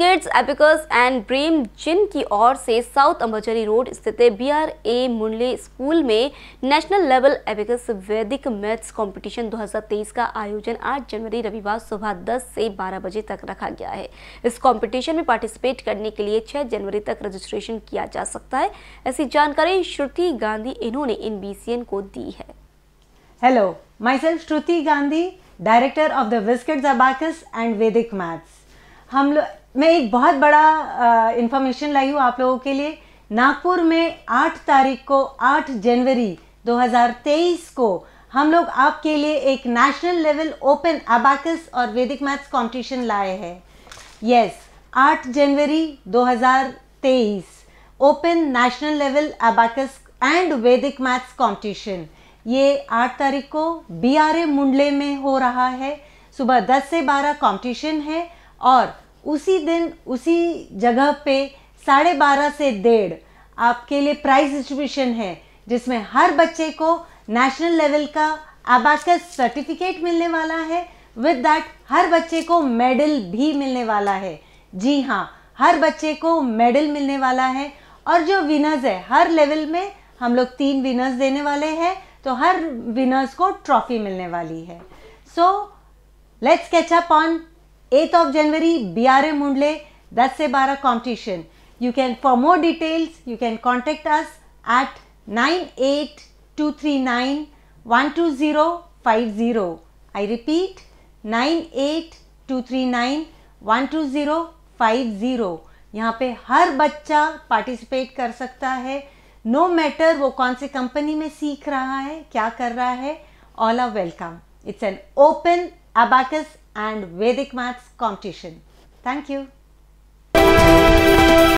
Kids एपिकस and ब्रेम जिन की ओर से साउथ अम्बाचरी रोड स्थित B R A Mundle school में national level abacus Vedic maths competition 2023 का आयोजन 8 जनवरी रविवार सुबह 10 से 12 बजे तक रखा गया है इस कंपटीशन में पार्टिसिपेट करने के लिए 6 जनवरी तक रजिस्ट्रेशन किया जा सकता है ऐसी जानकारी श्रुति गांधी इन्होंने इन बी को दी है hello myself Shruti Gandhi director of the biscuit and Vedic maths हम लोग मैं एक बहुत बड़ा इन्फॉर्मेशन लाई हूँ आप लोगों के लिए नागपुर में 8 तारीख को 8 जनवरी 2023 को हम लोग आपके लिए एक नेशनल लेवल ओपन अबाकस और वैदिक मैथ्स कंपटीशन लाए हैं यस yes, 8 जनवरी 2023 open national level abacus and Vedic maths competition ये 8 तारीख को बी आर ए मुंडले में हो रहा है सुबह 10 से 12 कंपटीशन है और उसी दिन उसी जगह पे साढ़े बारह से डेढ़ आपके लिए प्राइज डिस्ट्रीब्यूशन है जिसमें हर बच्चे को नेशनल लेवल का आबाकस सर्टिफिकेट मिलने वाला है विद दैट हर बच्चे को मेडल भी मिलने वाला है जी हाँ हर बच्चे को मेडल मिलने वाला है और जो विनर्स है हर लेवल में हम लोग तीन विनर्स देने वाले हैं तो हर विनर्स को ट्रॉफी मिलने वाली है so let's catch up on 8th of January, BRA Mundle, 10 se 12 competition. You can, for more details, you can contact us at 9823912050 I repeat, 9823912050 yahan pe har bachcha participate kar sakta hai no matter wo kaun se company mein seekh raha hai kya kar raha hai all are welcome it's an open Abacus and Vedic Maths competition. Thank you.